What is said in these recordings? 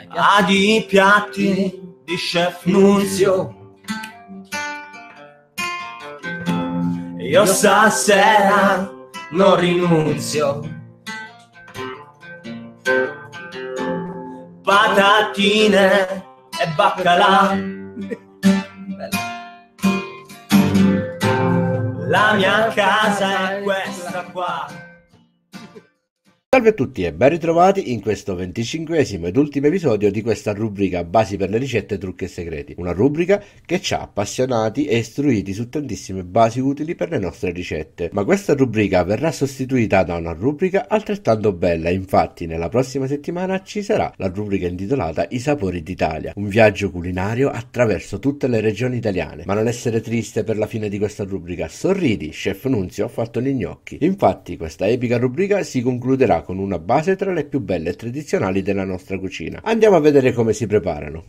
ai piatti. Adi ah, piatti di chef Nunzio. Io stasera non rinunzio. Patatine e baccalà. La mia casa è questa qua. Salve a tutti e ben ritrovati in questo venticinquesimo ed ultimo episodio di questa rubrica Basi per le ricette, trucchi e segreti, una rubrica che ci ha appassionati e istruiti su tantissime basi utili per le nostre ricette. Ma questa rubrica verrà sostituita da una rubrica altrettanto bella, infatti nella prossima settimana ci sarà la rubrica intitolata I sapori d'Italia, un viaggio culinario attraverso tutte le regioni italiane. Ma non essere triste per la fine di questa rubrica, sorridi, chef Nunzio ho fatto gli gnocchi. Infatti questa epica rubrica si concluderà con con una base tra le più belle e tradizionali della nostra cucina. Andiamo a vedere come si preparano.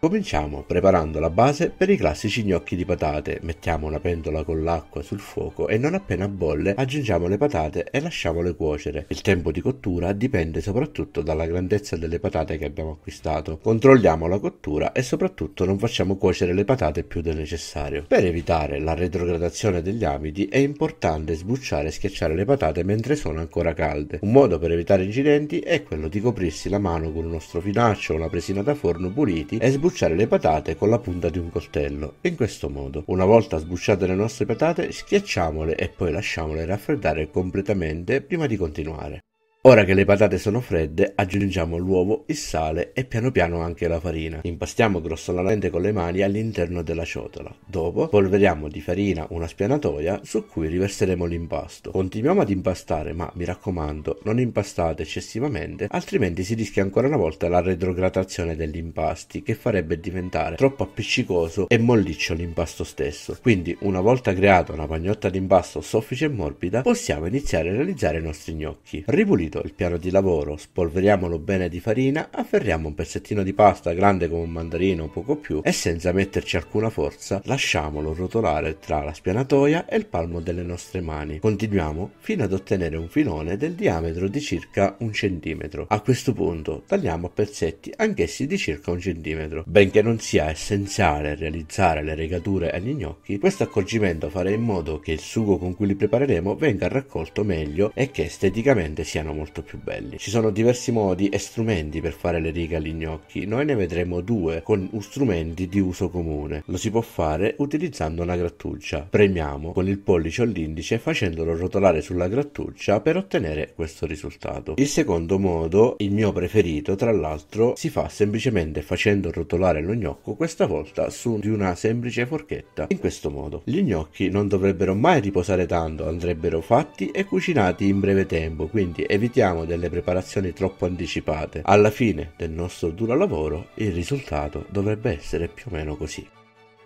Cominciamo preparando la base per i classici gnocchi di patate, mettiamo una pentola con l'acqua sul fuoco e non appena bolle aggiungiamo le patate e lasciamole cuocere. Il tempo di cottura dipende soprattutto dalla grandezza delle patate che abbiamo acquistato. Controlliamo la cottura e soprattutto non facciamo cuocere le patate più del necessario. Per evitare la retrogradazione degli amidi è importante sbucciare e schiacciare le patate mentre sono ancora calde. Un modo per evitare incidenti è quello di coprirsi la mano con uno strofinaccio o una presina da forno puliti e sbucciare sbucciare le patate con la punta di un coltello, in questo modo. Una volta sbucciate le nostre patate, schiacciamole e poi lasciamole raffreddare completamente prima di continuare. Ora che le patate sono fredde, aggiungiamo l'uovo, il sale e piano piano anche la farina. Impastiamo grossolanamente con le mani all'interno della ciotola. Dopo polveriamo di farina una spianatoia su cui riverseremo l'impasto. Continuiamo ad impastare, ma mi raccomando, non impastate eccessivamente, altrimenti si rischia ancora una volta la retrogradazione degli impasti che farebbe diventare troppo appiccicoso e molliccio l'impasto stesso. Quindi, una volta creata una pagnotta di impasto soffice e morbida, possiamo iniziare a realizzare i nostri gnocchi. Ripulito fatto il piano di lavoro, spolveriamolo bene di farina, afferriamo un pezzettino di pasta grande come un mandarino o poco più e senza metterci alcuna forza lasciamolo rotolare tra la spianatoia e il palmo delle nostre mani. Continuiamo fino ad ottenere un filone del diametro di circa un centimetro. A questo punto tagliamo a pezzetti anch'essi di circa un centimetro. Benché non sia essenziale realizzare le regature agli gnocchi, questo accorgimento farà in modo che il sugo con cui li prepareremo venga raccolto meglio e che esteticamente siano molto più belli. Ci sono diversi modi e strumenti per fare le righe agli gnocchi, noi ne vedremo due con strumenti di uso comune. Lo si può fare utilizzando una grattuccia. Premiamo con il pollice o l'indice facendolo rotolare sulla grattuccia per ottenere questo risultato. Il secondo modo, il mio preferito tra l'altro, si fa semplicemente facendo rotolare lo gnocco, questa volta su di una semplice forchetta. In questo modo gli gnocchi non dovrebbero mai riposare tanto, andrebbero fatti e cucinati in breve tempo, quindi evitiamo evitiamo delle preparazioni troppo anticipate. Alla fine del nostro duro lavoro il risultato dovrebbe essere più o meno così.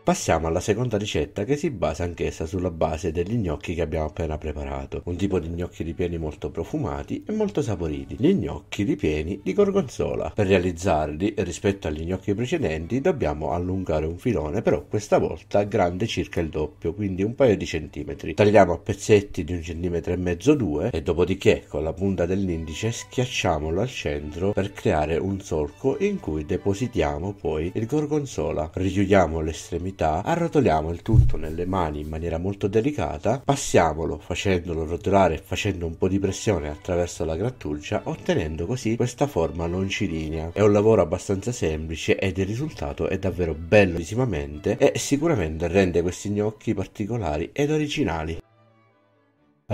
Passiamo alla seconda ricetta che si basa anch'essa sulla base degli gnocchi che abbiamo appena preparato, un tipo di gnocchi ripieni molto profumati e molto saporiti, gli gnocchi ripieni di gorgonzola. Per realizzarli, rispetto agli gnocchi precedenti, dobbiamo allungare un filone, però questa volta grande circa il doppio, quindi un paio di centimetri. Tagliamo a pezzetti di un centimetro e mezzo due e dopodiché con la punta dell'indice schiacciamolo al centro per creare un solco in cui depositiamo poi il gorgonzola. Richiudiamo l'estremità cavità, arrotoliamo il tutto nelle mani in maniera molto delicata, passiamolo facendolo rotolare e facendo un po' di pressione attraverso la grattugia, ottenendo così questa forma longilinea. È un lavoro abbastanza semplice ed il risultato è davvero bello visimamente e sicuramente rende questi gnocchi particolari ed originali.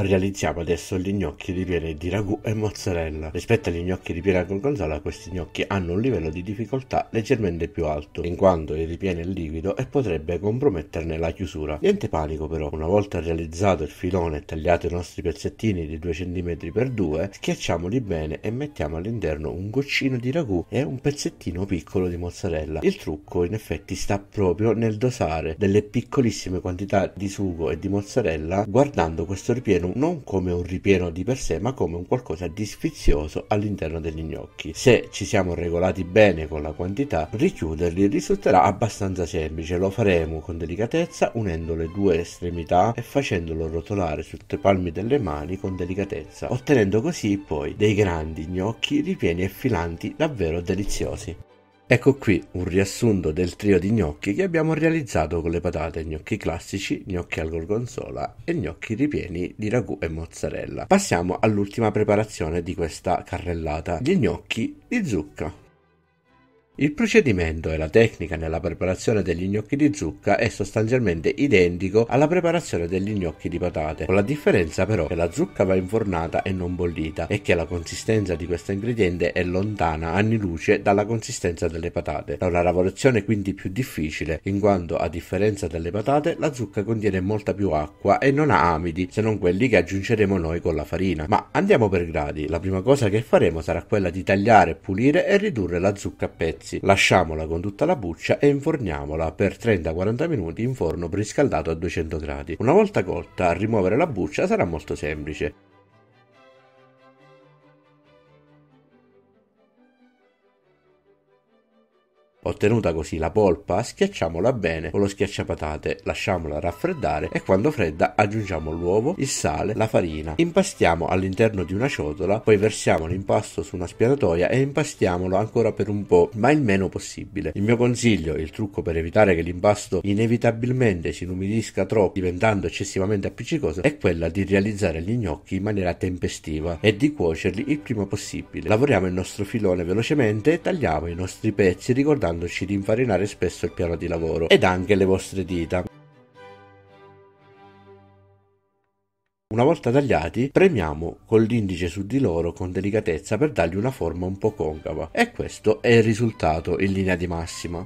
Realizziamo adesso gli gnocchi di ripiene di ragù e mozzarella. Rispetto agli gnocchi di ripiena con gorgonzola, questi gnocchi hanno un livello di difficoltà leggermente più alto, in quanto il ripiene il liquido e potrebbe comprometterne la chiusura. Niente panico però, una volta realizzato il filone e tagliato i nostri pezzettini di 2 cm x 2, schiacciamoli bene e mettiamo all'interno un goccino di ragù e un pezzettino piccolo di mozzarella. Il trucco in effetti sta proprio nel dosare delle piccolissime quantità di sugo e di mozzarella guardando questo ripieno ripieno non come un ripieno di per sé ma come un qualcosa di sfizioso all'interno degli gnocchi. Se ci siamo regolati bene con la quantità, richiuderli risulterà abbastanza semplice, lo faremo con delicatezza unendo le due estremità e facendolo rotolare sulle palmi delle mani con delicatezza, ottenendo così poi dei grandi gnocchi ripieni e filanti davvero deliziosi. Ecco qui un riassunto del trio di gnocchi che abbiamo realizzato con le patate, gnocchi classici, gnocchi al gorgonzola e gnocchi ripieni di ragù e mozzarella. Passiamo all'ultima preparazione di questa carrellata, gli gnocchi di zucca. Il procedimento e la tecnica nella preparazione degli gnocchi di zucca è sostanzialmente identico alla preparazione degli gnocchi di patate, con la differenza però che la zucca va infornata e non bollita e che la consistenza di questo ingrediente è lontana anni luce dalla consistenza delle patate. È una lavorazione quindi più difficile, in quanto a differenza delle patate la zucca contiene molta più acqua e non ha amidi se non quelli che aggiungeremo noi con la farina. Ma andiamo per gradi, la prima cosa che faremo sarà quella di tagliare, pulire e ridurre la zucca a pezzi forzi. Lasciamola con tutta la buccia e inforniamola per 30-40 minuti in forno preriscaldato a 200 gradi. Una volta cotta, rimuovere la buccia sarà molto semplice. Ottenuta così la polpa, schiacciamola bene con lo schiacciapatate, lasciamola raffreddare e quando fredda aggiungiamo l'uovo, il sale, la farina. Impastiamo all'interno di una ciotola, poi versiamo l'impasto su una spianatoia e impastiamolo ancora per un po', ma il meno possibile. Il mio consiglio, il trucco per evitare che l'impasto inevitabilmente si inumidisca troppo diventando eccessivamente appiccicoso, è quella di realizzare gli gnocchi in maniera tempestiva e di cuocerli il prima possibile. Lavoriamo il nostro filone velocemente e tagliamo i nostri pezzi ricordando consigliandoci di infarinare spesso il piano di lavoro ed anche le vostre dita. Una volta tagliati, premiamo con l'indice su di loro con delicatezza per dargli una forma un po' concava e questo è il risultato in linea di massima.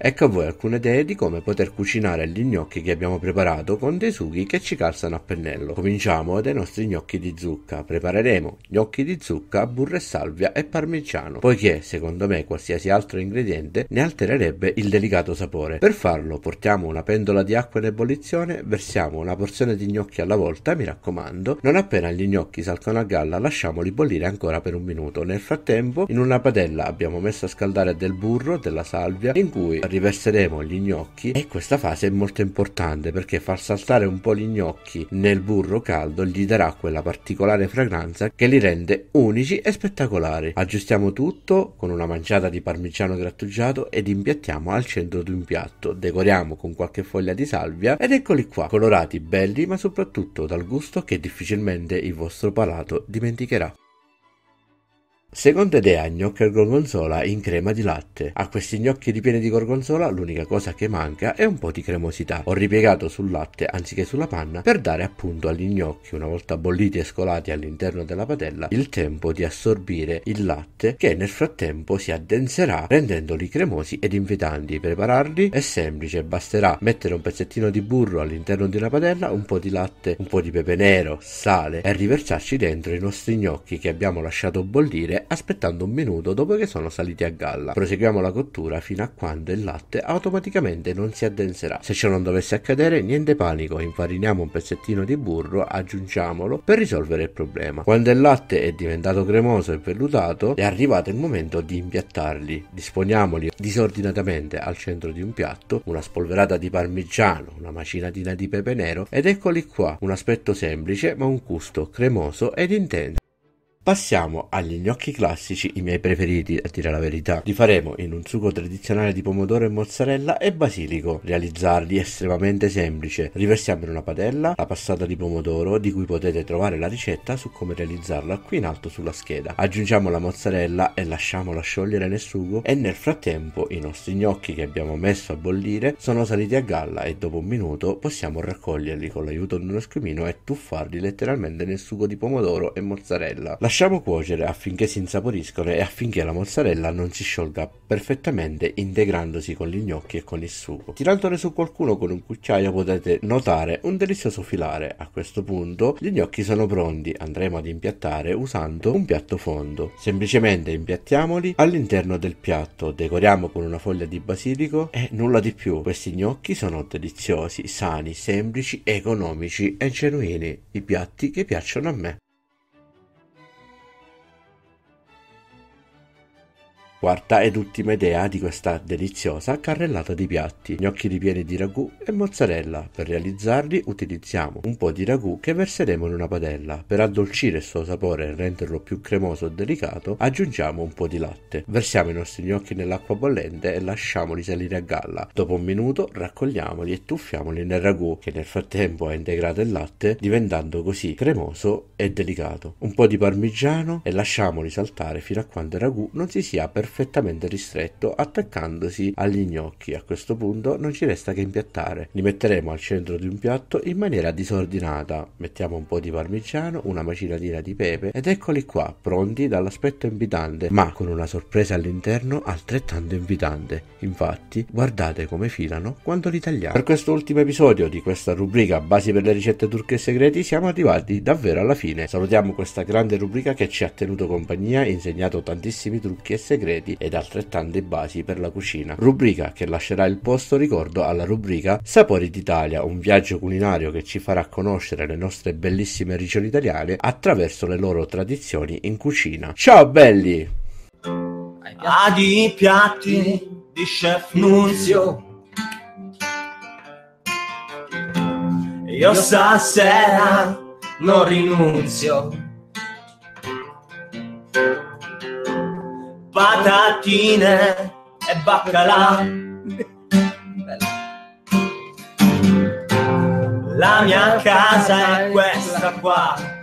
Ecco a voi alcune idee di come poter cucinare gli gnocchi che abbiamo preparato con dei sughi che ci calzano a pennello. Cominciamo dai nostri gnocchi di zucca. Prepareremo gnocchi di zucca, burro e salvia e parmigiano, poiché secondo me qualsiasi altro ingrediente ne altererebbe il delicato sapore. Per farlo portiamo una pendola di acqua in ebollizione, versiamo una porzione di gnocchi alla volta, mi raccomando. Non appena gli gnocchi saltano a galla lasciamoli bollire ancora per un minuto. Nel frattempo in una padella abbiamo messo a scaldare del burro, della salvia, in cui riverseremo gli gnocchi e questa fase è molto importante perché far saltare un po' gli gnocchi nel burro caldo gli darà quella particolare fragranza che li rende unici e spettacolari. Aggiustiamo tutto con una manciata di parmigiano grattugiato ed impiattiamo al centro di un piatto, decoriamo con qualche foglia di salvia ed eccoli qua, colorati, belli ma soprattutto dal gusto che difficilmente il vostro palato dimenticherà. Secondo idea, gnocchi al gorgonzola in crema di latte. A questi gnocchi ripieni di gorgonzola l'unica cosa che manca è un po' di cremosità. Ho ripiegato sul latte anziché sulla panna per dare appunto agli gnocchi, una volta bolliti e scolati all'interno della padella, il tempo di assorbire il latte che nel frattempo si addenserà rendendoli cremosi ed invitanti. Prepararli è semplice, basterà mettere un pezzettino di burro all'interno di una padella, un po' di latte, un po' di pepe nero, sale e riversarci dentro i nostri gnocchi che abbiamo lasciato bollire aspettando un minuto dopo che sono saliti a galla. Proseguiamo la cottura fino a quando il latte automaticamente non si addenserà. Se ciò non dovesse accadere, niente panico, infariniamo un pezzettino di burro, aggiungiamolo per risolvere il problema. Quando il latte è diventato cremoso e vellutato, è arrivato il momento di impiattarli. Disponiamoli disordinatamente al centro di un piatto, una spolverata di parmigiano, una macinatina di pepe nero ed eccoli qua, un aspetto semplice ma un gusto cremoso ed intenso. Passiamo agli gnocchi classici, i miei preferiti a dire la verità. Li faremo in un sugo tradizionale di pomodoro e mozzarella e basilico. Realizzarli è estremamente semplice. Riversiamo in una padella la passata di pomodoro di cui potete trovare la ricetta su come realizzarla qui in alto sulla scheda. Aggiungiamo la mozzarella e lasciamola sciogliere nel sugo e nel frattempo i nostri gnocchi che abbiamo messo a bollire sono saliti a galla e dopo un minuto possiamo raccoglierli con l'aiuto di uno schiumino e tuffarli letteralmente nel sugo di pomodoro e mozzarella. Lasciamo Lasciamo cuocere affinché si insaporiscono e affinché la mozzarella non si sciolga perfettamente integrandosi con gli gnocchi e con il sugo. Tirandone su qualcuno con un cucchiaio potete notare un delizioso filare. A questo punto gli gnocchi sono pronti, andremo ad impiattare usando un piatto fondo. Semplicemente impiattiamoli all'interno del piatto, decoriamo con una foglia di basilico e nulla di più. Questi gnocchi sono deliziosi, sani, semplici, economici e genuini, i piatti che piacciono a me. Quarta ed ultima idea di questa deliziosa carrellata di piatti, gnocchi ripieni di ragù e mozzarella. Per realizzarli utilizziamo un po' di ragù che verseremo in una padella. Per addolcire il suo sapore e renderlo più cremoso e delicato aggiungiamo un po' di latte. Versiamo i nostri gnocchi nell'acqua bollente e lasciamoli salire a galla. Dopo un minuto raccogliamoli e tuffiamoli nel ragù che nel frattempo ha integrato il latte diventando così cremoso e delicato. Un po' di parmigiano e lasciamoli saltare fino a quando il ragù non si sia perfetto perfettamente ristretto attaccandosi agli gnocchi. A questo punto non ci resta che impiattare. Li metteremo al centro di un piatto in maniera disordinata. Mettiamo un po' di parmigiano, una macinatina di pepe ed eccoli qua, pronti dall'aspetto invitante, ma con una sorpresa all'interno altrettanto invitante. Infatti, guardate come filano quando li tagliamo. Per questo ultimo episodio di questa rubrica Basi per le ricette turche e segreti siamo arrivati davvero alla fine. Salutiamo questa grande rubrica che ci ha tenuto compagnia e insegnato tantissimi trucchi e segreti segreti ed altrettante basi per la cucina, rubrica che lascerà il posto ricordo alla rubrica Sapori d'Italia, un viaggio culinario che ci farà conoscere le nostre bellissime regioni italiane attraverso le loro tradizioni in cucina. Ciao belli! Adi piatti di Chef Nunzio. Io stasera non rinunzio. patatine e baccalà. La mia casa è questa qua.